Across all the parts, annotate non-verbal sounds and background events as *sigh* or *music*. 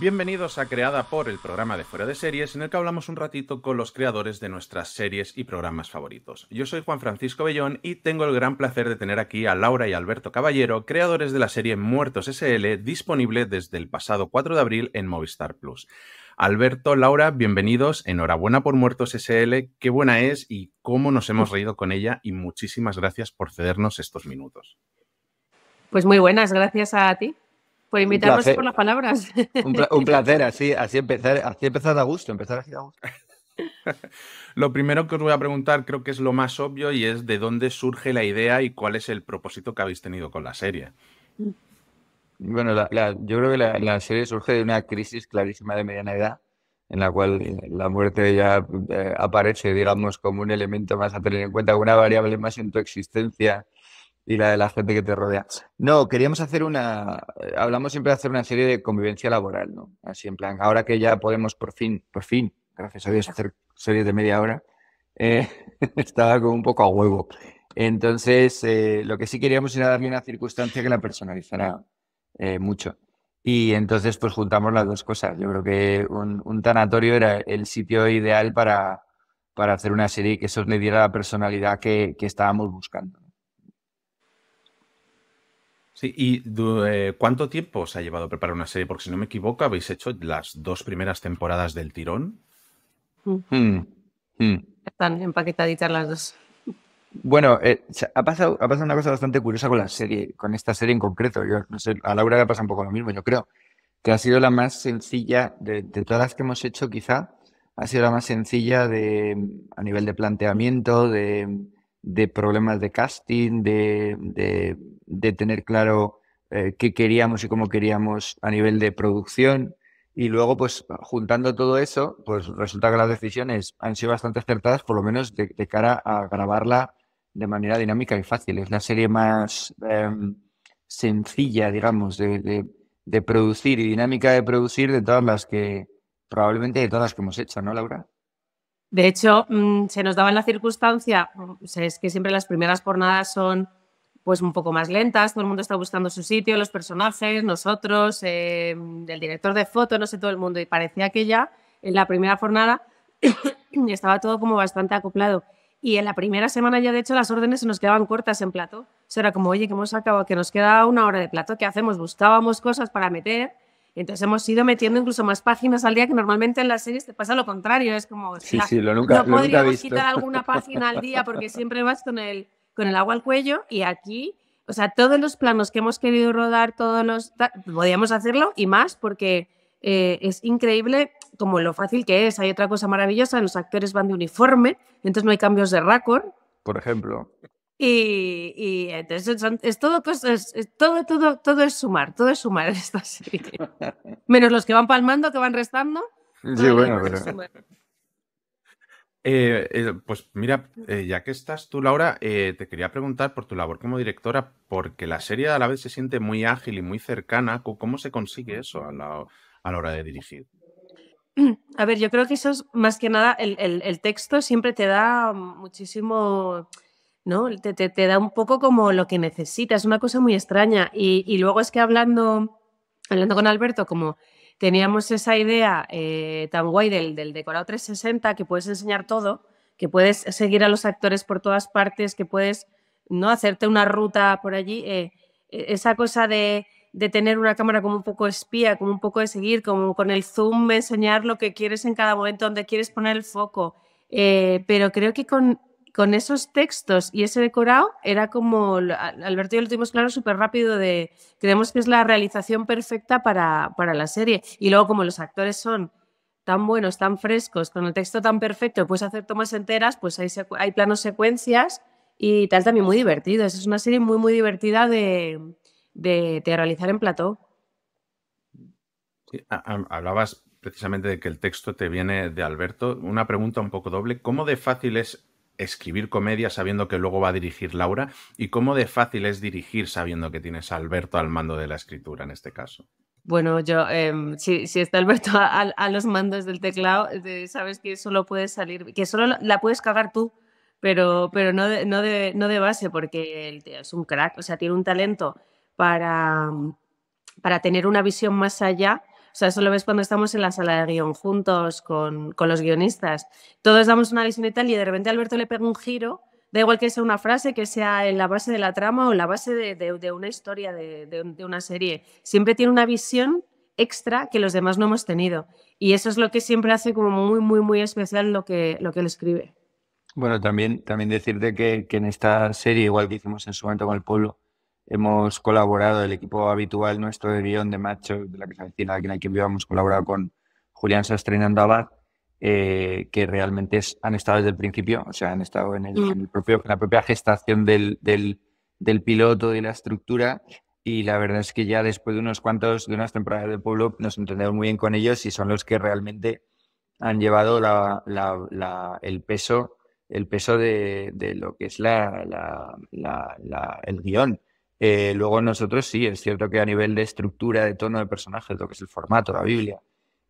Bienvenidos a Creada por el programa de Fuera de Series, en el que hablamos un ratito con los creadores de nuestras series y programas favoritos. Yo soy Juan Francisco Bellón y tengo el gran placer de tener aquí a Laura y Alberto Caballero, creadores de la serie Muertos SL, disponible desde el pasado 4 de abril en Movistar Plus. Alberto, Laura, bienvenidos, enhorabuena por Muertos SL, qué buena es y cómo nos hemos reído con ella y muchísimas gracias por cedernos estos minutos. Pues muy buenas, gracias a ti. Por invitarnos por las palabras. *laughs* Un, placer, así, así empezar, así empezar a gusto, empezar *laughs* lo primero que os voy a preguntar creo que es lo más obvio y es de dónde surge la idea y cuál es el propósito que habéis tenido con la serie. Mm. Bueno, yo creo que la, serie surge de una crisis clarísima de mediana edad en la cual eh, la muerte ya eh, aparece, digamos, como un elemento más a tener en cuenta, una variable más en tu existencia y la de la gente que te rodea. No, queríamos hacer una, hablamos siempre de hacer una serie de convivencia laboral, ¿no? Así en plan, ahora que ya podemos por fin, por fin, gracias a Dios, hacer series de media hora, eh, *laughs* estaba como un poco a huevo. Entonces, eh, lo que sí queríamos era darle una circunstancia que la personalizara eh, mucho. Y entonces, pues juntamos las dos cosas. Yo creo que un, tanatorio era el sitio ideal para, para hacer una serie que eso le diera la personalidad que, que estábamos buscando. Sí, ¿y eh, cuánto tiempo os ha llevado preparar una serie? Porque si no me equivoco, habéis hecho las dos primeras temporadas del tirón. Mm. Hmm, hmm. Están empaquetaditas las dos. Bueno, eh, ha, pasado, una cosa bastante curiosa con la serie, con esta serie en concreto. Yo no sé, a Laura le pasa un poco lo mismo, yo creo. Que ha sido la más sencilla de, de todas las que hemos hecho, quizá, ha sido la más sencilla de, a nivel de planteamiento, de, de problemas de casting, de, tener claro eh, qué queríamos y cómo queríamos a nivel de producción. Y luego, pues juntando todo eso, pues resulta que las decisiones han sido bastante acertadas, por lo menos de, cara a grabarla de manera dinámica y fácil. Es la serie más em, sencilla, digamos, de, de producir y dinámica de producir de todas las que, probablemente de todas las que hemos hecho, ¿no, Laura? De hecho, mm, se nos daba en la circunstancia, mm, es que siempre las primeras jornadas son pues un poco más lentas, todo el mundo está buscando su sitio, los personajes, nosotros, eh, mm, el director de foto, no sé, todo el mundo. Y parecía que ya en la primera jornada *coughs* estaba todo como bastante acoplado. Y en la primera semana ya, de hecho, las órdenes se nos quedaban cortas en plato. O era como, oye, que hemos acabado, que nos queda una hora de plato, ¿qué hacemos? Buscábamos cosas para meter entonces hemos ido metiendo incluso más páginas al día que normalmente en las series te pasa lo contrario. Es como, sí, sí, nunca, no podríamos quitar alguna página al día porque *laughs* siempre vas con el, con el agua al cuello y aquí, o sea, todos los planos que hemos querido rodar, todos los... Podíamos hacerlo y más porque eh, es increíble como lo fácil que es. Hay otra cosa maravillosa, los actores van de uniforme, entonces no hay cambios de récord. Por ejemplo. Y, entonces es todo, todo, todo, todo es sumar, todo es sumar esta *laughs* serie. Menos los que van palmando, que van restando. Sí, bueno, pero... Eh, eh, pues mira, eh, ya que estás tú, Laura, te quería preguntar por tu labor como directora, porque la serie a la vez se siente muy ágil y muy cercana. ¿Cómo se consigue eso a la, hora de dirigir? *clears throat* A ver, yo creo que eso es más que nada, el texto siempre te da muchísimo ¿no? Te, da un poco como lo que necesitas, una cosa muy extraña. Y, luego es que hablando, hablando con Alberto, como teníamos esa idea eh, tan guay del, decorado 360, que puedes enseñar todo, que puedes seguir a los actores por todas partes, que puedes ¿no? hacerte una ruta por allí, eh, e, esa cosa de, de tener una cámara como un poco espía, como un poco de seguir, como con el zoom enseñar lo que quieres en cada momento, donde quieres poner el foco. Eh, pero creo que con con esos textos y ese decorado era como, Alberto y yo lo tuvimos claro súper rápido de, creemos que es la realización perfecta para, la serie. Y luego como los actores son tan buenos, tan frescos, con el texto tan perfecto, puedes hacer tomas enteras, pues hay, planos secuencias y tal, también muy divertido. Es una serie muy, muy divertida de, de, realizar en plató. hablabas precisamente de que el texto te viene de Alberto. Una pregunta un poco doble. ¿Cómo de fácil es escribir comedia sabiendo que luego va a dirigir Laura y cómo de fácil es dirigir sabiendo que tienes a Alberto al mando de la escritura en este caso. Bueno, yo, em, si, está Alberto a, los mandos del teclado, sabes que solo puedes salir, que solo la puedes cagar tú, pero, pero no, de, base, porque el es un crack, o sea, tiene un talento para, para tener una visión más allá o sea, eso lo ves cuando estamos en la sala de guión juntos con, con los guionistas. Todos damos una visión y tal, y de repente Alberto le pega un giro da igual que sea una frase, que sea en la base de la trama o en la base de, de, de una historia, de, de, una serie. Siempre tiene una visión extra que los demás no hemos tenido. Y eso es lo que siempre hace como muy, muy, muy especial lo que, lo que él escribe. Bueno, también, también decirte que, que en esta serie, igual que hicimos en su momento con el pueblo, hemos colaborado, el equipo habitual nuestro de guión de Macho, de la que se avecina, aquí en el que hemos colaborado con Julián Sastre y eh, que realmente han estado desde el principio, o sea, han estado en, el, mm. propio, en la propia gestación del, del, piloto de la estructura. Y la verdad es que ya después de unos cuantos, de unas temporadas de Pueblo, nos entendemos muy bien con ellos y son los que realmente han llevado la, el peso el peso de, de, lo que es la, el guión eh, luego nosotros sí, es cierto que a nivel de estructura, de tono de personajes, lo que es el formato, la Biblia,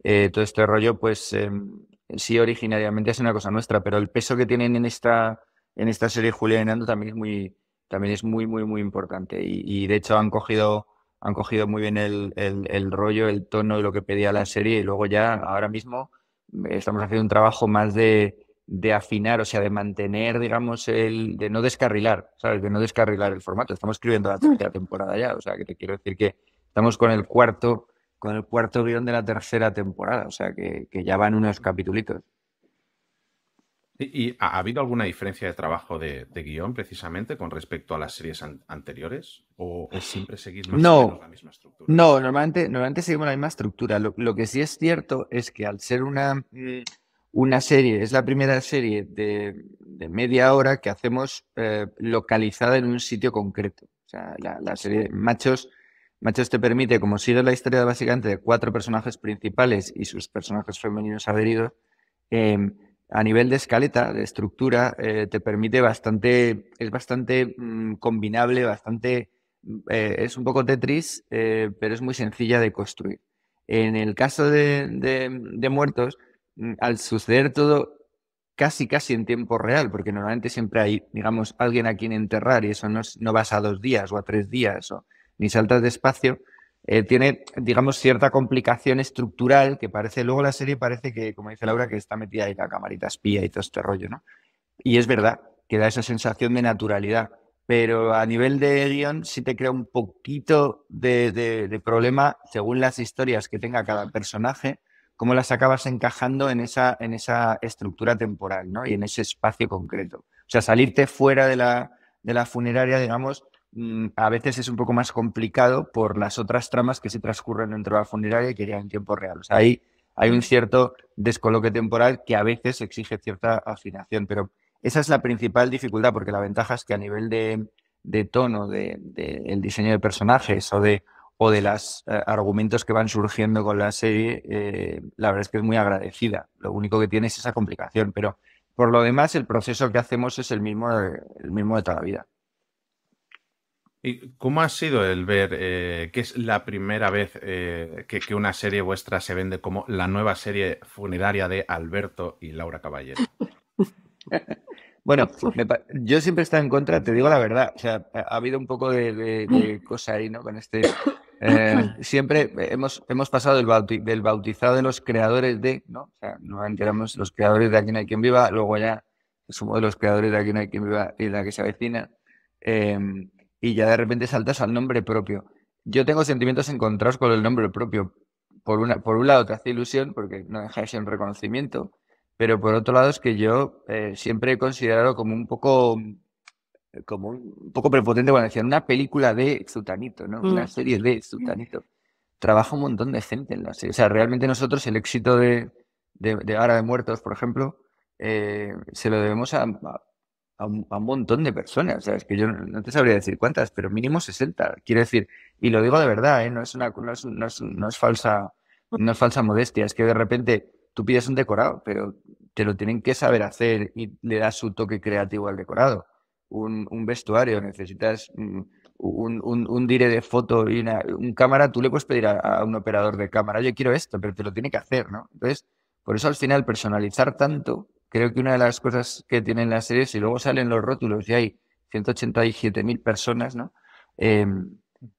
eh, todo este rollo, pues em, sí originariamente es una cosa nuestra, pero el peso que tienen en esta, en esta serie Julia y también es muy, también es muy, muy, muy importante. Y, de hecho han cogido, han cogido muy bien el, el rollo, el tono y lo que pedía la serie y luego ya ahora mismo eh, estamos haciendo un trabajo más de de afinar, o sea, de mantener, digamos, el de no descarrilar, ¿sabes? De no descarrilar el formato. Estamos escribiendo la mm. tercera temporada ya, o sea, que te quiero decir que estamos con el cuarto, con el cuarto guión de la tercera temporada, o sea, que, ya van unos capitulitos. ¿Y, ha habido alguna diferencia de trabajo de, guión precisamente con respecto a las series anteriores? ¿O, siempre seguís la misma estructura? No, normalmente, normalmente seguimos la misma estructura. Lo, que sí es cierto es que al ser una... Mm, una serie, es la primera serie de, media hora que hacemos eh, localizada en un sitio concreto. O sea, la, serie Machos, Machos te permite, como sigue la historia básicamente de cuatro personajes principales y sus personajes femeninos adheridos, em, a nivel de escaleta, de estructura, eh, te permite bastante, es bastante mm, combinable, bastante, mm, eh, es un poco Tetris, pero es muy sencilla de construir. En el caso de, muertos, Mm, al suceder todo casi, casi en tiempo real, porque normalmente siempre hay, digamos, alguien a quien enterrar y eso no, vas a dos días o a tres días o ni saltas despacio, eh, tiene, digamos, cierta complicación estructural que parece, luego la serie parece que, como dice Laura, que está metida ahí la camarita espía y todo este rollo, ¿no? Y es verdad, que da esa sensación de naturalidad, pero a nivel de guión sí te crea un poquito de problema según las historias que tenga cada personaje cómo las acabas encajando en esa, en esa estructura temporal ¿no? y en ese espacio concreto. O sea, salirte fuera de la, de la funeraria, digamos, mm, a veces es un poco más complicado por las otras tramas que se transcurren dentro de la funeraria y que llegan en tiempo real. O sea, hay un cierto descoloque temporal que a veces exige cierta afinación, pero esa es la principal dificultad, porque la ventaja es que a nivel de, tono, de el diseño de personajes o de, o de los eh, argumentos que van surgiendo con la serie, eh, la verdad es que es muy agradecida. Lo único que tiene es esa complicación, pero por lo demás el proceso que hacemos es el mismo, el mismo de toda la vida. ¿Y cómo ha sido el ver eh, que es la primera vez que, una serie vuestra se vende como la nueva serie funeraria de Alberto y Laura Caballero? *laughs* bueno, yo siempre he estado en contra, te digo la verdad. ha habido un poco de, de cosa ahí, ¿no? Con este eh, siempre hemos, hemos pasado del, del, bautizado de los creadores de, ¿no? O sea, nos éramos los creadores de Aquí no hay quien viva, luego ya somos de los creadores de Aquí no hay quien viva y la que se avecina, em, y ya de repente saltas al nombre propio. Yo tengo sentimientos encontrados con el nombre propio. Por, una, por un lado te hace ilusión porque no deja en reconocimiento, pero por otro lado es que yo eh, siempre he considerado como un poco como un poco prepotente cuando decían una película de Zutanito, ¿no? Mm. Una serie de Zutanito, Trabaja un montón de gente en la serie. O sea, realmente nosotros el éxito de, de, de Muertos, por ejemplo, eh, se lo debemos a, un, montón de personas. O sea, es que yo no te sabría decir cuántas, pero mínimo 60. Quiero decir, y lo digo de verdad, ¿eh? no, es una, no, es, no es falsa no es falsa modestia, es que de repente tú pides un decorado, pero te lo tienen que saber hacer y le das su toque creativo al decorado un, vestuario, necesitas mm, un, un, dire de foto y una un cámara, tú le puedes pedir a, un operador de cámara, yo quiero esto, pero te lo tiene que hacer, ¿no? Entonces, por eso al final personalizar tanto, creo que una de las cosas que tienen las series, y luego salen los rótulos y hay 187.000 personas, ¿no? Em,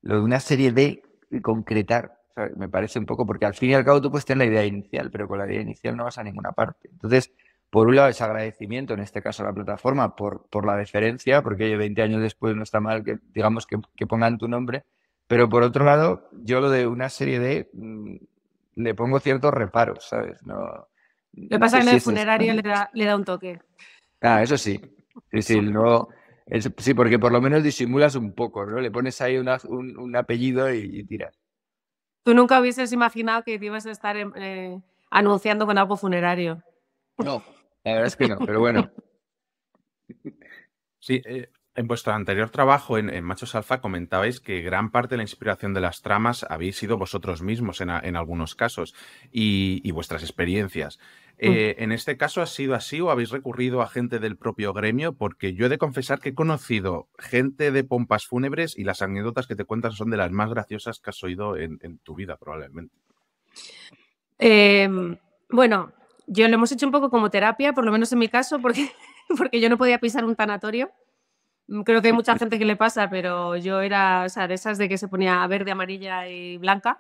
lo de una serie de concretar me parece un poco, porque al fin y al cabo tú puedes tener la idea inicial, pero con la idea inicial no vas a ninguna parte. Entonces, por un lado, es agradecimiento, en este caso a la plataforma, por, por la deferencia, porque 20 años después no está mal que, digamos, que, pongan tu nombre. Pero por otro lado, yo lo de una serie de mm, le pongo ciertos reparos, ¿sabes? No, lo que pasa en el funerario le da, un toque. Ah, eso sí. Sí, sí, no, sí, porque por lo menos disimulas un poco, ¿no? Le pones ahí un, apellido y, tiras. Tú nunca hubieses imaginado que ibas a estar eh, anunciando con algo funerario. No, la verdad es que no, pero bueno. *laughs* Sí, eh, en vuestro anterior trabajo en, Machos Alfa comentabais que gran parte de la inspiración de las tramas habéis sido vosotros mismos en, algunos casos y, vuestras experiencias. Mm. Eh, ¿En este caso ha sido así o habéis recurrido a gente del propio gremio? Porque yo he de confesar que he conocido gente de pompas fúnebres y las anécdotas que te cuentan son de las más graciosas que has oído en, tu vida, probablemente. Em, bueno, yo lo hemos hecho un poco como terapia, por lo menos en mi caso, porque, *laughs* yo no podía pisar un tanatorio. Mm, creo que hay mucha gente que le pasa, pero yo era, de esas de que se ponía verde, amarilla y blanca.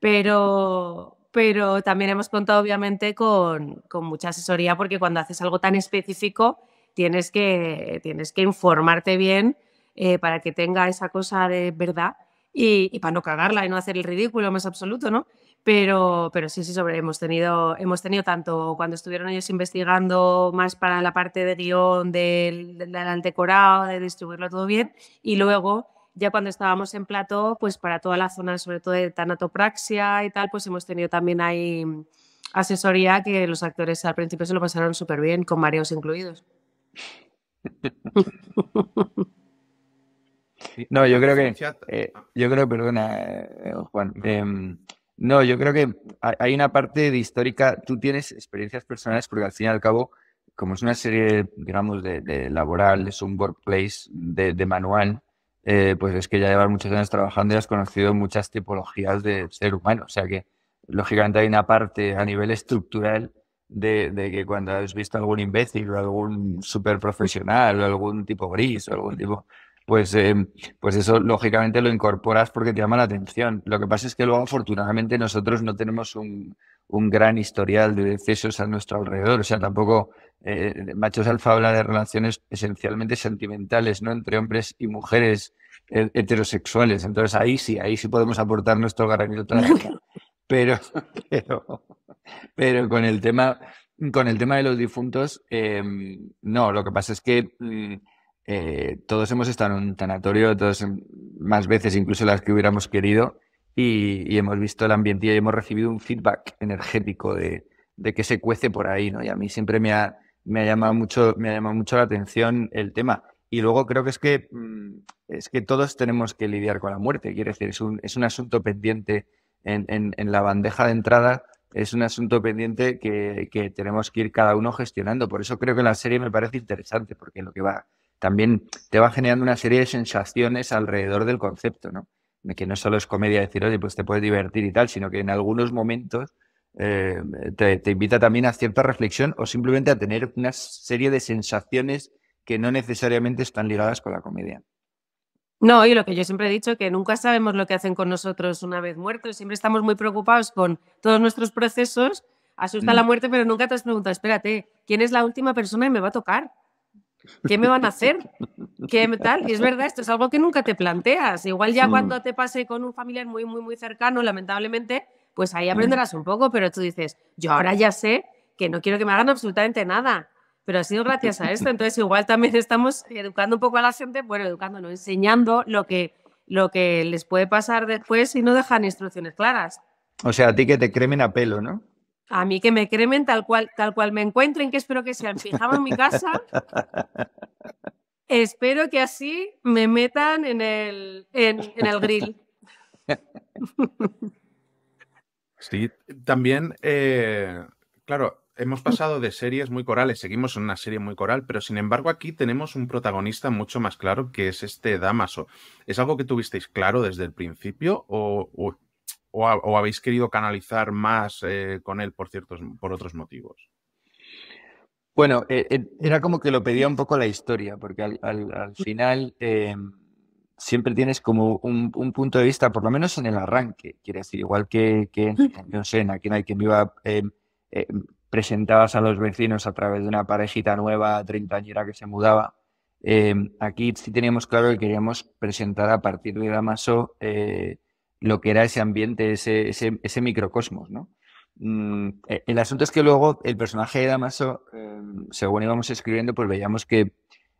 Pero, pero también hemos contado, obviamente, con, mucha asesoría, porque cuando haces algo tan específico, tienes que, tienes que informarte bien eh, para que tenga esa cosa de verdad y, y, para no cagarla y no hacer el ridículo más absoluto, ¿no? Pero, sí, sí, sobre, hemos tenido, hemos tenido tanto cuando estuvieron ellos investigando más para la parte de guión, del, del de distribuirlo todo bien, y luego ya cuando estábamos en plato, pues para toda la zona, sobre todo de tanatopraxia y tal, pues hemos tenido también ahí asesoría que los actores al principio se lo pasaron súper bien, con mareos incluidos. *laughs* No, yo creo que, eh, yo creo, perdona, eh, Juan, no, yo creo que hay una parte de histórica. Tú tienes experiencias personales porque al fin y al cabo, como es una serie, digamos, de, laboral, es un workplace de, de manual, eh, pues es que ya llevas muchos años trabajando y has conocido muchas tipologías de ser humano. O sea que, lógicamente, hay una parte a nivel estructural de, de que cuando has visto algún imbécil o algún profesional o algún tipo gris o algún tipo pues, em, pues eso lógicamente lo incorporas porque te llama la atención. Lo que pasa es que luego, afortunadamente, nosotros no tenemos un, gran historial de decesos a nuestro alrededor. O sea, tampoco eh, Machos Alfa habla de relaciones esencialmente sentimentales, ¿no? Entre hombres y mujeres eh, heterosexuales. Entonces ahí sí, ahí sí podemos aportar nuestro granito *laughs* pero, pero, pero con el tema, con el tema de los difuntos, em, no, lo que pasa es que mm, eh, todos hemos estado en un tanatorio, todos más veces incluso las que hubiéramos querido, y, hemos visto el ambiente y hemos recibido un feedback energético de, de que se cuece por ahí, ¿no? Y a mí siempre me ha, me ha, llamado, mucho, me ha llamado mucho la atención el tema. Y luego creo que es que, mm, es que todos tenemos que lidiar con la muerte, quiere decir, es un, es un asunto pendiente en, en, en la bandeja de entrada, es un asunto pendiente que, que, tenemos que ir cada uno gestionando. Por eso creo que la serie me parece interesante, porque lo que va, también te va generando una serie de sensaciones alrededor del concepto, ¿no? Que no solo es comedia decir, oye, pues te puedes divertir y tal, sino que en algunos momentos eh, te, invita también a cierta reflexión o simplemente a tener una serie de sensaciones que no necesariamente están ligadas con la comedia. No, y lo que yo siempre he dicho, que nunca sabemos lo que hacen con nosotros una vez muertos, siempre estamos muy preocupados con todos nuestros procesos, asusta mm. la muerte, pero nunca te has preguntado, espérate, ¿quién es la última persona que me va a tocar? ¿Qué me van a hacer? ¿Qué Y es verdad, esto es algo que nunca te planteas. Igual ya mm. cuando te pase con un familiar muy, muy, muy cercano, lamentablemente, pues ahí aprenderás un poco, pero tú dices, yo ahora ya sé que no quiero que me hagan absolutamente nada, pero ha sido gracias a esto. *laughs* Entonces, igual también estamos educando un poco a la gente, bueno, educándonos, enseñando lo que, lo que les puede pasar después y no dejan instrucciones claras. O sea, a ti que te cremen a pelo, ¿no? A mí que me cremen tal cual, tal cual me encuentren, que espero que sean pijama en mi casa. espero que así me metan en el, en, el grill. *laughs* Sí, también, eh, claro, hemos pasado de series muy corales, seguimos en una serie muy coral, pero sin embargo aquí tenemos un protagonista mucho más claro que es este Damaso. ¿Es algo que tuvisteis claro desde el principio o, o o, habéis querido canalizar más eh, con él por, ciertos, por otros motivos? Bueno, e, e, era como que lo pedía un poco la historia, porque al, final em, siempre tienes como un, punto de vista, por lo menos en el arranque, quiere decir, igual que, que no sé, en Aquí hay iba, em, em, presentabas a los vecinos a través de una parejita nueva, treintañera que se mudaba. aquí sí teníamos claro que queríamos presentar a partir de Damaso eh, lo que era ese ambiente, ese, ese, microcosmos, ¿no? Mm, eh, el asunto es que luego el personaje de Damaso, em, según íbamos escribiendo, pues veíamos que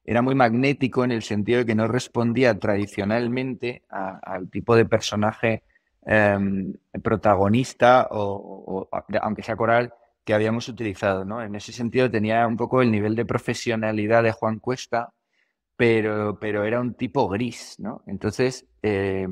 era muy magnético en el sentido de que no respondía tradicionalmente al tipo de personaje em, protagonista o, aunque sea coral que habíamos utilizado, ¿no? En ese sentido tenía un poco el nivel de profesionalidad de Juan Cuesta, pero, pero era un tipo gris, ¿no? Entonces, eh,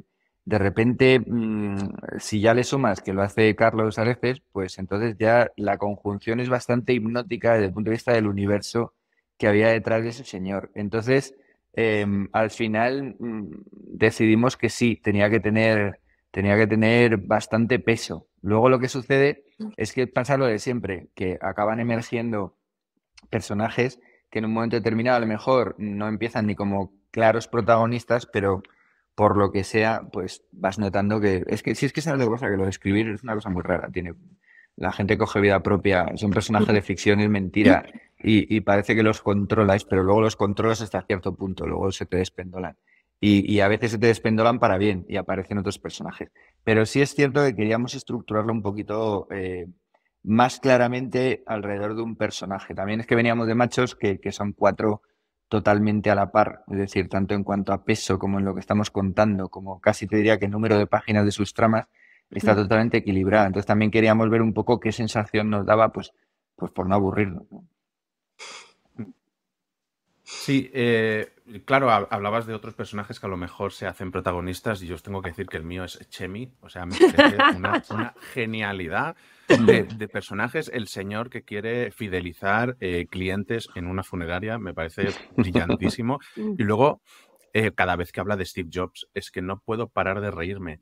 de repente, mm, si ya le sumas que lo hace Carlos veces, pues entonces ya la conjunción es bastante hipnótica desde el punto de vista del universo que había detrás de ese señor. Entonces, em, al final mm, decidimos que sí, tenía que tener tenía que tener bastante peso. Luego lo que sucede mm. es que pasa lo de siempre, que acaban emergiendo personajes que en un momento determinado a lo mejor no empiezan ni como claros protagonistas, pero por lo que sea, pues vas notando que es que si es que es de cosa que lo de escribir es una cosa muy rara, tiene la gente coge vida propia, es un personaje de ficción, es mentira y, parece que los controlas, pero luego los controlas hasta cierto punto, luego se te despendolan. Y, a veces se te despendolan para bien y aparecen otros personajes. Pero sí es cierto que queríamos estructurarlo un poquito eh, más claramente alrededor de un personaje. También es que veníamos de machos que son cuatro totalmente a la par, es decir, tanto en cuanto a peso como en lo que estamos contando, como casi te diría que el número de páginas de sus tramas está mm. totalmente equilibrada. Entonces también queríamos ver un poco qué sensación nos daba, pues, pues por no aburrirnos. Sí, eh, claro, hablabas de otros personajes que a lo mejor se hacen protagonistas y yo os tengo que decir que el mío es Chemi, o sea, me una, genialidad de, personajes. El señor que quiere fidelizar eh, clientes en una funeraria, me parece brillantísimo. *laughs* Mm. Y luego, eh, cada vez que habla de Steve Jobs, es que no puedo parar de reírme.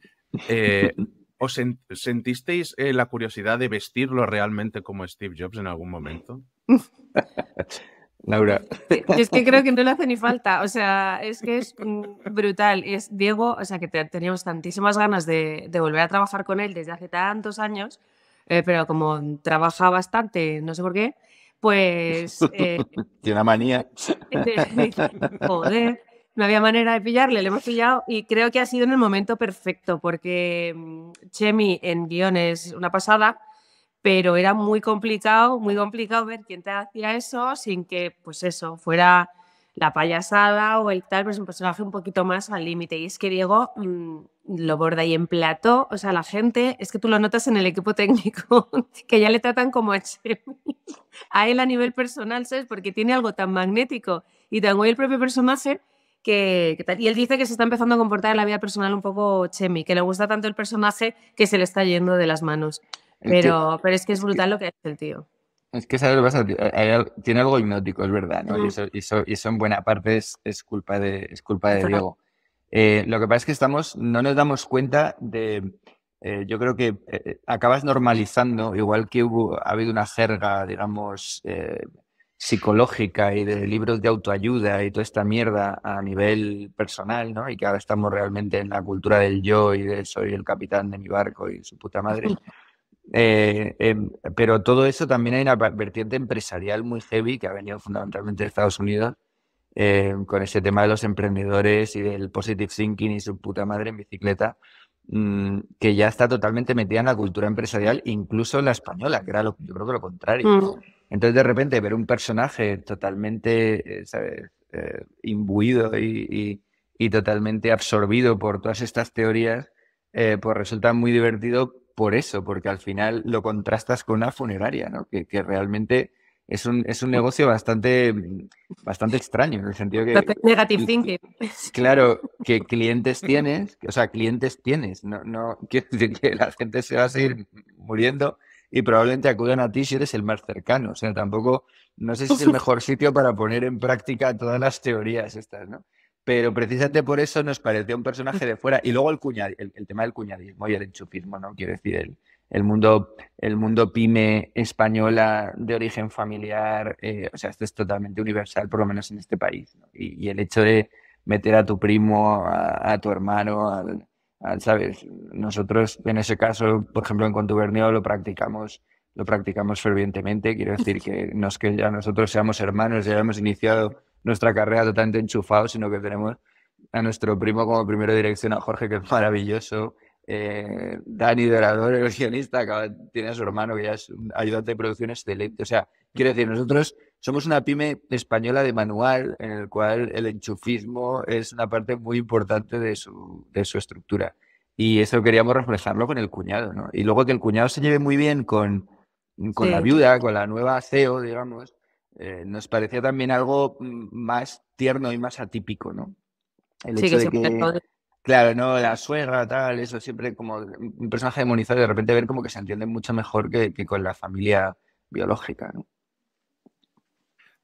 ¿Os sentisteis la curiosidad de vestirlo realmente como Steve Jobs en algún momento? *laughs* Laura. *laughs* es que creo que no le hace ni falta, o sea, es que es brutal. Es Diego, o sea, que teníamos tantísimas ganas de, volver a trabajar con él desde hace tantos años, eh, pero como trabaja bastante, no sé por qué, pues... *laughs* Eh, Tiene una manía. joder, no había manera de pillarle, le hemos pillado y creo que ha sido en el momento perfecto, porque mm, Chemi en guiones una pasada pero era muy complicado, muy complicado ver quién te hacía eso sin que, pues eso, fuera la payasada o el tal, pues un personaje un poquito más al límite. Y es que Diego mm, lo borda y en plato, o sea, la gente, es que tú lo notas en el equipo técnico, *laughs* que ya le tratan como a Chemi, *laughs* a él a nivel personal, ¿sabes? Porque tiene algo tan magnético y tan guay el propio personaje que, Y él dice que se está empezando a comportar en la vida personal un poco Chemi, que le gusta tanto el personaje que se le está yendo de las manos. Pero, pero es que es brutal lo que hace el tío. Es que sabes lo tiene algo hipnótico, es verdad, Y eso, en buena parte es, culpa de, es culpa de Diego. Eh, lo que pasa es que estamos, no nos damos cuenta de, eh, yo creo que eh, acabas normalizando, igual que ha habido una jerga, digamos, psicológica y de libros de autoayuda y toda esta mierda a nivel personal, ¿no? Y que ahora estamos realmente en la cultura del yo y de soy el capitán de mi barco y su puta madre. *laughs* Eh, em, pero todo eso también hay una vertiente empresarial muy heavy que ha venido fundamentalmente de Estados Unidos em, con ese tema de los emprendedores y del positive thinking y su puta madre en bicicleta, mm, que ya está totalmente metida en la cultura empresarial, incluso en la española, que era lo, yo creo que lo contrario. Mm. Entonces, de repente, ver un personaje totalmente, eh, eh, imbuido y, totalmente absorbido por todas estas teorías, pues resulta muy divertido por eso, porque al final lo contrastas con una funeraria, ¿no? que, que realmente es un, es un negocio bastante, bastante extraño, en el sentido que... Negative *laughs* Claro, que clientes tienes, o sea, clientes tienes, no, no *laughs* decir que la gente se va a seguir muriendo y probablemente acudan a ti si eres el más cercano, o sea, tampoco, no sé si es el *laughs* mejor sitio para poner en práctica todas las teorías estas, ¿no? pero precisamente por eso nos parecía un *laughs* personaje de fuera. Y luego el, cuñad, el, tema del cuñadismo y el enchufismo, ¿no? Quiero decir, el, mundo, el mundo pyme española de origen familiar, eh, o sea, esto es totalmente universal, por lo menos en este país. Y, el hecho de meter a tu primo, a, tu hermano, al, al, ¿sabes? Nosotros, en ese caso, por ejemplo, en Contubernio lo practicamos lo practicamos fervientemente. Quiero decir *laughs* que no es que ya nosotros seamos hermanos, ya hemos iniciado nuestra carrera totalmente enchufado, sino que tenemos a nuestro primo como primero de dirección, a Jorge, que es maravilloso. Eh, Dani Dorador, el guionista, acaba, tiene a su hermano que ya es un ayudante de producción excelente. O sea, quiero decir, nosotros somos una pyme española de manual en el cual el enchufismo es una parte muy importante de su, de su estructura. Y eso queríamos reflejarlo con el cuñado, ¿no? Y luego que el cuñado se lleve muy bien con, con la viuda, con la nueva CEO, digamos, eh, nos parecía también algo mm, más tierno y más atípico, ¿no? sí, que de que, claro, ¿no? La suegra, tal, eso, siempre como un personaje demonizado de repente ver como que se entiende mucho mejor que, con la familia biológica, ¿no?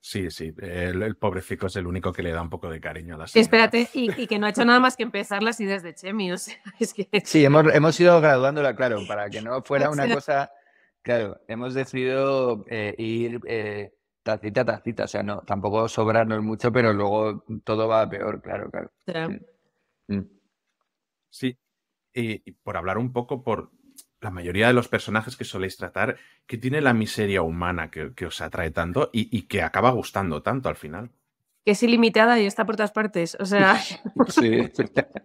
Sí, sí, el, pobre pobrecito es el único que le da un poco de cariño a la serie. Espérate, y, que no ha hecho nada más que empezar las ideas de Chemi, *laughs* es que... Sí, hemos, hemos ido graduándola, claro, para que no fuera *laughs* una cosa... Claro, hemos decidido eh, ir... Eh, tacita, tacita. O sea, no, tampoco sobrarnos mucho, pero luego todo va peor, claro, claro. Sí. Mm. Y, por hablar un poco por la mayoría de los personajes que soléis tratar, que tiene la miseria humana que, os atrae tanto y, que acaba gustando tanto al final. Que es ilimitada y está por todas partes. O sea. *laughs* sí.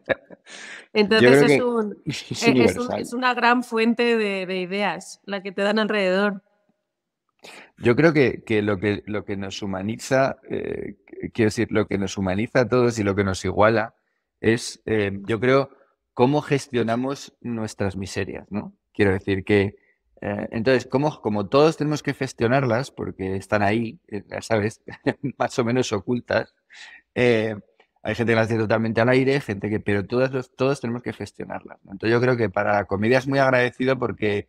*laughs* Entonces *laughs* es, un, una gran fuente de ideas la que te dan alrededor. Yo creo que, que, lo que lo que nos humaniza, eh, quiero decir, lo que nos humaniza a todos y lo que nos iguala es, eh, yo creo, cómo gestionamos nuestras miserias, ¿no? Quiero decir que, eh, entonces, como, como todos tenemos que gestionarlas, porque están ahí, ya sabes, *laughs* más o menos ocultas, hay gente que las tiene totalmente al aire, gente que, pero todos tenemos que gestionarlas. Entonces yo creo que para la comedia es muy agradecido porque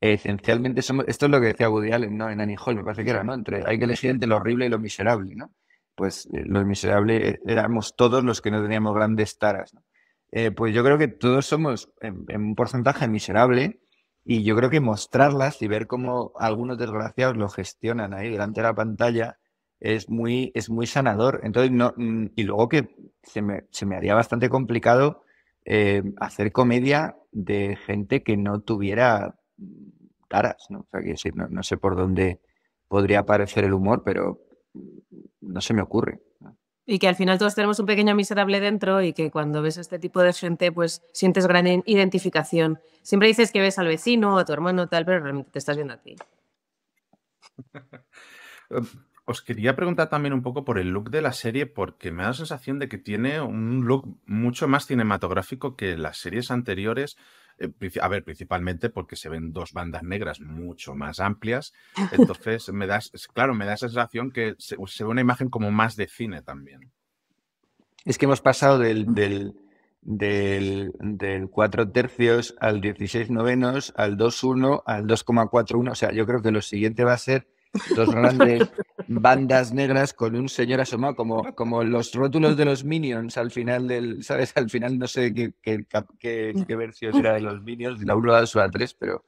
esencialmente esto es lo que decía Woody ¿no? En Annie Hall, me parece que era, ¿no? Entre, hay que elegir entre lo horrible y lo miserable, ¿no? Pues los eh, lo miserable eh, éramos todos los que no teníamos grandes taras, eh, pues yo creo que todos somos en, un porcentaje miserable y yo creo que mostrarlas y ver cómo algunos desgraciados lo gestionan ahí delante de la pantalla es muy, es muy sanador. Mm, y luego que se me, haría bastante complicado hacer comedia de gente que no tuviera caras, ¿no? sé por dónde podría aparecer el humor, pero no se me ocurre. Y que al final todos tenemos un pequeño miserable dentro y que cuando ves este tipo de gente, pues sientes gran identificación. Siempre dices que ves al vecino, a tu hermano, tal, pero realmente te estás viendo a ti. *laughs* Os quería preguntar también un poco por el look de la serie, porque me da la sensación de que tiene un look mucho más cinematográfico que las series anteriores. Eh, a ver, principalmente porque se ven dos bandas negras mucho más amplias. *laughs* Entonces, me das, claro, me da esa sensación que se, ve una imagen como más de cine también. Es que hemos pasado del, del, del, del 4 tercios al 16 novenos, al 2-1, al 2,41. O sea, yo creo que lo siguiente va a ser dos *laughs* grandes bandas negras con un señor asomado, como, como los rótulos de los Minions al final del, ¿sabes? Al final no sé qué, qué, versión era de los Minions, de la 1 a la 3, pero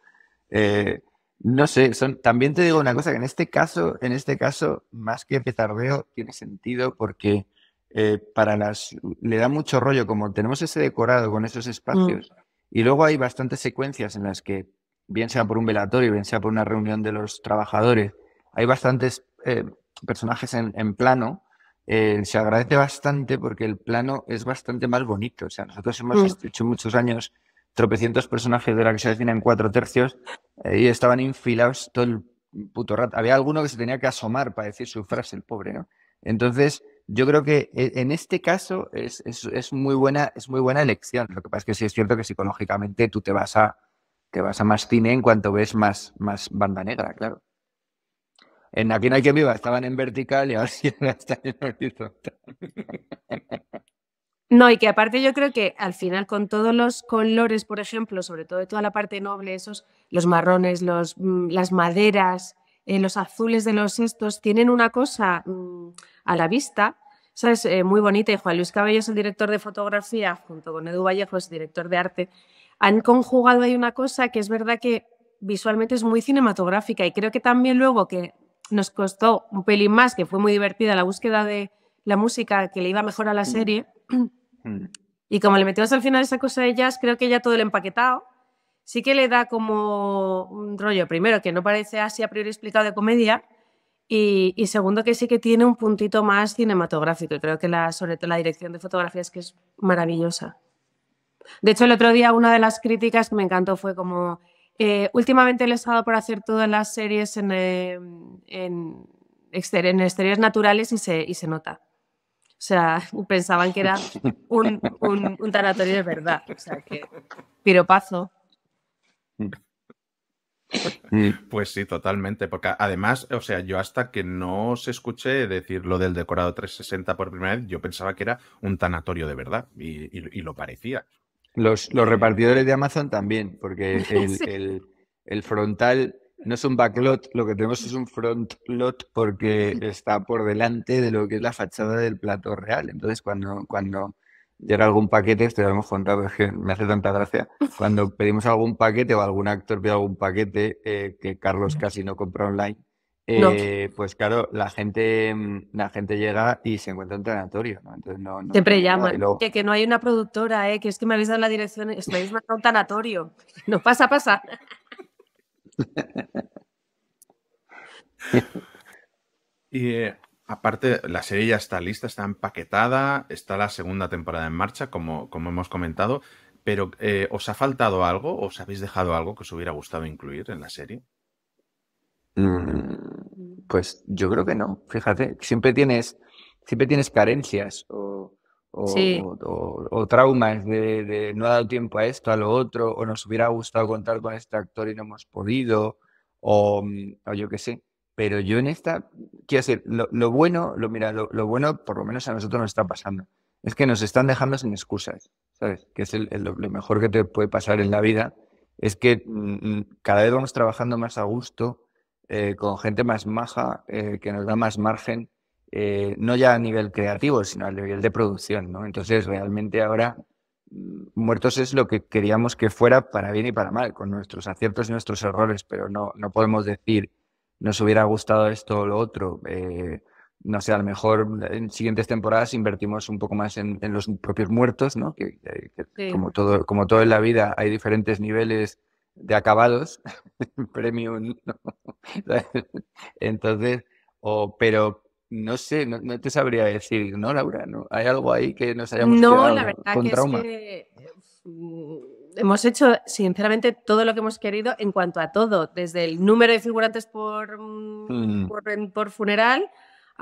eh, no sé, son, también te digo una cosa, que en este caso, en este caso, más que petardeo, tiene sentido porque eh, para las, le da mucho rollo, como tenemos ese decorado con esos espacios, mm. y luego hay bastantes secuencias en las que, bien sea por un velatorio, bien sea por una reunión de los trabajadores, hay bastantes eh, personajes en, plano, eh, se agradece bastante porque el plano es bastante más bonito. O sea, nosotros hemos mm. hecho muchos años tropecientos personajes de la que se definen en cuatro tercios eh, y estaban infilados todo el puto rato. Había alguno que se tenía que asomar para decir su frase, el pobre, Entonces, yo creo que en este caso es, es, muy buena, es muy buena elección. Lo que pasa es que sí es cierto que psicológicamente tú te vas a, te vas a más cine en cuanto ves más, más banda negra, claro. En Aquí no hay que viva estaban en vertical y ahora sí *laughs* están en horizontal. No, y que aparte yo creo que al final con todos los colores, por ejemplo, sobre todo de toda la parte noble, esos, los marrones, los, mm, las maderas, eh, los azules de los estos, tienen una cosa mm, a la vista, ¿sabes? Eh, muy bonita. Y Juan Luis Cabello es el director de fotografía, junto con Edu Vallejo es director de arte. Han conjugado ahí una cosa que es verdad que visualmente es muy cinematográfica y creo que también luego que nos costó un pelín más, que fue muy divertida la búsqueda de la música que le iba mejor a la mm. serie. Mm. Y como le metimos al final esa cosa de jazz, creo que ya todo el empaquetado sí que le da como un rollo, primero, que no parece así a priori explicado de comedia, y, segundo, que sí que tiene un puntito más cinematográfico. Y creo que sobre todo la dirección de fotografías que es maravillosa. De hecho, el otro día una de las críticas que me encantó fue como eh, últimamente les ha dado por hacer todas las series em, en, exteriores naturales y se, nota. O sea, *laughs* pensaban que era un, tanatorio de verdad. O sea, que piropazo. Mm. Pues sí, totalmente. Porque además, o sea, yo hasta que no se escuché decir lo del decorado 360 por primera vez, yo pensaba que era un tanatorio de verdad y lo parecía. Los, repartidores de Amazon también, porque *laughs* el, frontal no es un backlot, lo que tenemos es un frontlot porque *laughs* está por delante de lo que es la fachada del plato real. Entonces, cuando, cuando llega algún paquete, esto ya lo hemos contado, que me hace tanta gracia, cuando *laughs* pedimos algún paquete o algún actor pide algún paquete eh, que Carlos casi no compra online, eh, pues claro, la gente, mm, la gente llega y se encuentra en tanatorio, ¿no? Entonces no, que, no hay una productora, ¿eh? que es que me habéis dado la dirección, es que me habéis un tanatorio. *laughs* No pasa, pasa. *laughs* y eh, aparte, la serie ya está lista, está empaquetada, está la segunda temporada en marcha, como, como hemos comentado, pero ¿os ha faltado algo? ¿Os habéis dejado algo que os hubiera gustado incluir en la serie? Mm. Pues yo creo que no, fíjate, siempre tienes, siempre tienes carencias o, traumas de, no ha dado tiempo a esto, a lo otro, o nos hubiera gustado contar con este actor y no hemos podido, o, mm, yo qué sé. Pero yo en esta, quiero decir, lo, bueno, lo, mira, lo, bueno, por lo menos a nosotros nos está pasando, es que nos están dejando sin excusas, ¿sabes? Que es lo mejor que te puede pasar en la vida, es que mm, mm, cada vez vamos trabajando más a gusto, eh, con gente más maja, eh, que nos da más margen, eh, no ya a nivel creativo, sino a nivel de producción, ¿no? Entonces, realmente ahora mm, Muertos es lo que queríamos que fuera para bien y para mal, con nuestros aciertos y nuestros errores, pero no, no podemos decir nos hubiera gustado esto o lo otro. no sé, a lo mejor en siguientes temporadas invertimos un poco más en, los propios muertos, ¿no? Que, como, todo, como todo en la vida hay diferentes niveles de acabados, *laughs* premium. *laughs* Entonces, pero no sé, no, te sabría decir, ¿no, Laura? ¿No? ¿Hay algo ahí que nos hayamos no, quedado la verdad con que trauma? Es que mm, hemos hecho, sinceramente, todo lo que hemos querido en cuanto a todo, desde el número de figurantes por, mm, mm. por, funeral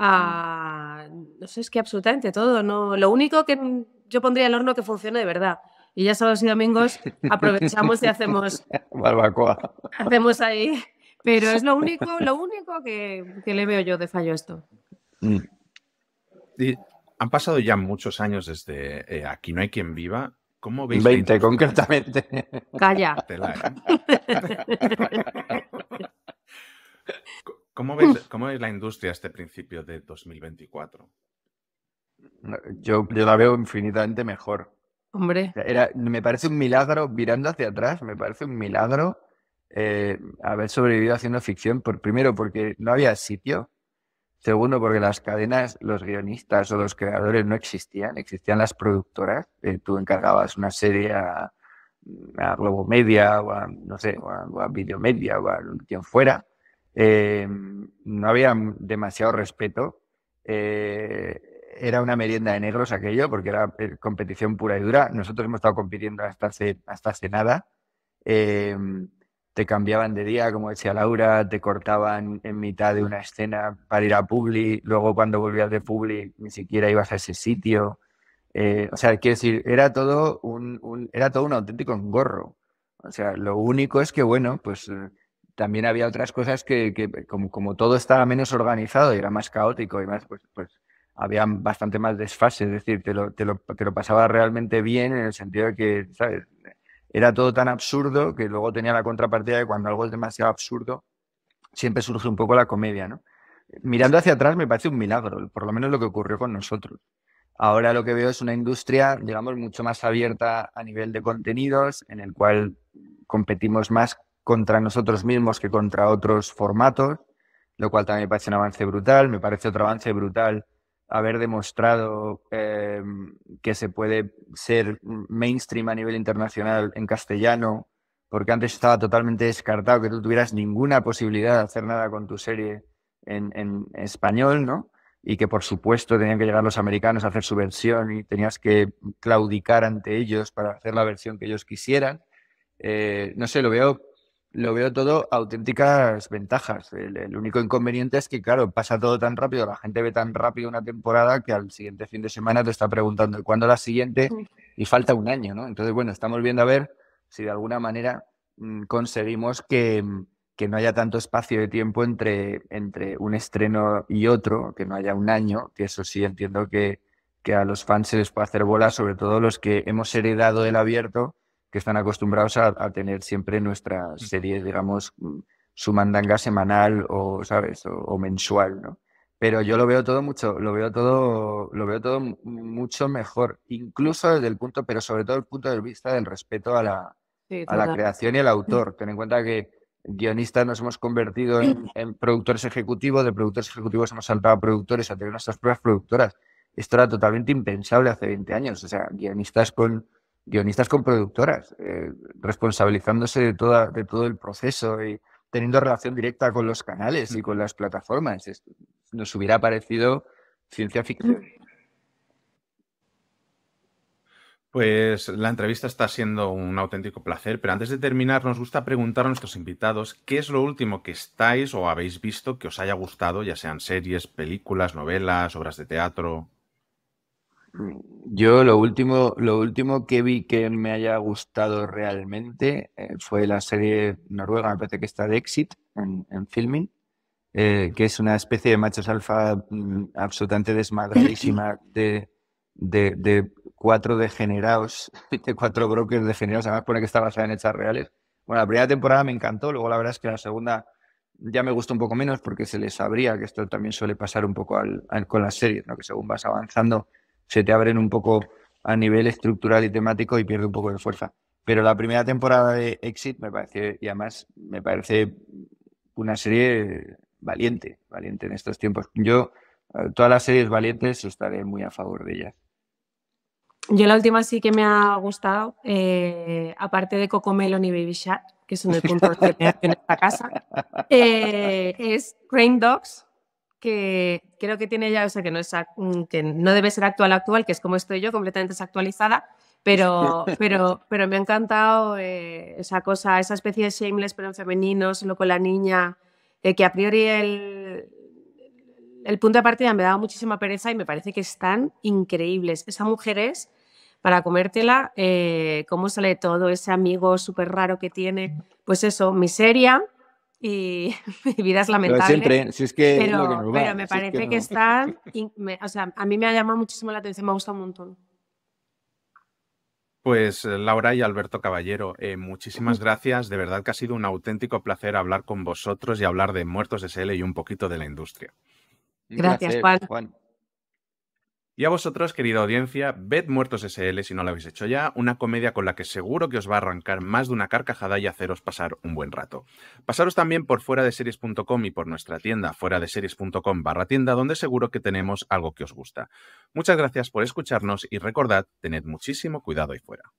a, no sé, es que absolutamente todo. No, lo único que yo pondría en el horno que funcione de verdad. Y ya sábados y domingos aprovechamos y hacemos... *laughs* Barbacoa. Hacemos ahí. Pero es lo único, *laughs* lo único que, le veo yo de fallo esto. Mm. han pasado ya muchos años desde eh, Aquí no hay quien viva. ¿Cómo veis? 20 concretamente. Calla. ¿eh? ¿Cómo veis, ¿Cómo la industria este principio de 2024? yo la veo infinitamente mejor. Hombre. Era, me parece un milagro, mirando hacia atrás, me parece un milagro eh, haber sobrevivido haciendo ficción. Por, primero, porque no había sitio. Segundo, porque las cadenas, los guionistas o los creadores no existían, existían las productoras. Eh, tú encargabas una serie a, Globo Media o a, no sé, o a, o a quien fuera. Eh, no había demasiado respeto. Eh, era una merienda de negros aquello, porque era eh, competición pura y dura. Nosotros hemos estado compitiendo hasta hace, hasta hace nada. Em, te cambiaban de día, como decía Laura, te cortaban en mitad de una escena para ir a Publi, luego cuando volvías de Publi ni siquiera ibas a ese sitio. Eh, o sea, quiero decir, era todo un, era todo un auténtico engorro. O sea, lo único es que, bueno, pues eh, también había otras cosas que, que como, como, todo estaba menos organizado y era más caótico y más, pues, pues había bastante más desfase, es decir, te lo, te lo, te lo pasaba realmente bien en el sentido de que, ¿sabes? Era todo tan absurdo que luego tenía la contrapartida de cuando algo es demasiado absurdo, siempre surge un poco la comedia, ¿no? Mirando hacia atrás me parece un milagro, por lo menos lo que ocurrió con nosotros. Ahora lo que veo es una industria, digamos, mucho más abierta a nivel de contenidos, en el cual competimos más contra nosotros mismos que contra otros formatos, lo cual también me parece un avance brutal. Me parece otro avance brutal haber demostrado em, que se puede ser mainstream a nivel internacional en castellano, porque antes estaba totalmente descartado que tú tuvieras ninguna posibilidad de hacer nada con tu serie en, español, ¿no? Y que por supuesto tenían que llegar los americanos a hacer su versión y tenías que claudicar ante ellos para hacer la versión que ellos quisieran. Eh, no sé, lo veo lo veo todo auténticas ventajas. El, único inconveniente es que, claro, pasa todo tan rápido, la gente ve tan rápido una temporada que al siguiente fin de semana te está preguntando cuándo la siguiente y falta un año, ¿no? Entonces, bueno, estamos viendo a ver si de alguna manera mm, conseguimos que, no haya tanto espacio de tiempo entre, entre un estreno y otro, que no haya un año, que eso sí entiendo que, que a los fans se les puede hacer bola, sobre todo los que hemos heredado el abierto que están acostumbrados a, tener siempre nuestra serie, digamos, mm, su mandanga semanal o, ¿sabes? O, mensual, ¿no? Pero yo lo veo todo mucho, lo veo todo, lo veo todo mucho mejor, incluso desde el punto, pero sobre todo desde el punto de vista del respeto a la, a la creación y al autor. Ten en cuenta que guionistas nos hemos convertido en, *clears throat* en, productores ejecutivos, de productores ejecutivos hemos saltado a productores, a tener nuestras propias productoras. Esto era totalmente impensable hace 20 años. O sea, guionistas con, guionistas con productoras, eh, responsabilizándose de, todo el proceso y teniendo relación directa con los canales y con las plataformas. nos hubiera parecido ciencia ficción. Pues la entrevista está siendo un auténtico placer, pero antes de terminar nos gusta preguntar a nuestros invitados qué es lo último que estáis o habéis visto que os haya gustado, ya sean series, películas, novelas, obras de teatro. Yo lo último, lo último que vi que me haya gustado realmente eh, fue la serie noruega, me parece que está de Exit en, en Filming, eh, que es una especie de machos alfa mm, absolutamente desmadradísima *clears throat* de, de, cuatro degenerados, *laughs* de cuatro brokers degenerados, además pone que está basada en hechas reales. Bueno, la primera temporada me encantó, luego la verdad es que la segunda ya me gustó un poco menos porque se les sabría que esto también suele pasar un poco con las series, que según vas avanzando se te abren un poco a nivel estructural y temático y pierde un poco de fuerza. Pero la primera temporada de Exit me parece, y además me parece una serie valiente, valiente en estos tiempos. Yo, eh, todas las series valientes, estaré muy a favor de ellas. Yo la última sí que me ha gustado, eh, aparte de Cocomelon y Baby Shark, que son el punto que *laughs* en esta casa, eh, es Rain Dogs, que creo que tiene ya, o sea, que no, es, mm, que no debe ser actual actual, que es como estoy yo, completamente desactualizada, pero, *laughs* pero, pero me ha encantado eh, esa cosa, esa especie de shameless, pero en femeninos lo con la niña, eh, que a priori el, el punto de partida me daba muchísima pereza y me parece que están increíbles. Esa mujer es para comértela, eh, cómo sale todo, ese amigo súper raro que tiene, pues eso, miseria, y *laughs* mi vida es lamentable. Pero siempre, si es que. me parece que, está. *laughs* o sea, a mí me ha llamado muchísimo la atención, me ha gustado un montón. Pues eh, Laura y Alberto Caballero, eh, muchísimas *laughs* gracias. De verdad que ha sido un auténtico placer hablar con vosotros y hablar de Muertos SL y un poquito de la industria. Gracias, Juan. Y a vosotros, querida audiencia, ved Muertos SL si no lo habéis hecho ya, una comedia con la que seguro que os va a arrancar más de una carcajada y haceros pasar un buen rato. Pasaros también por fuera de series.com y por nuestra tienda fuera de series.com barra tienda, donde seguro que tenemos algo que os gusta. Muchas gracias por escucharnos y recordad, tened muchísimo cuidado ahí fuera.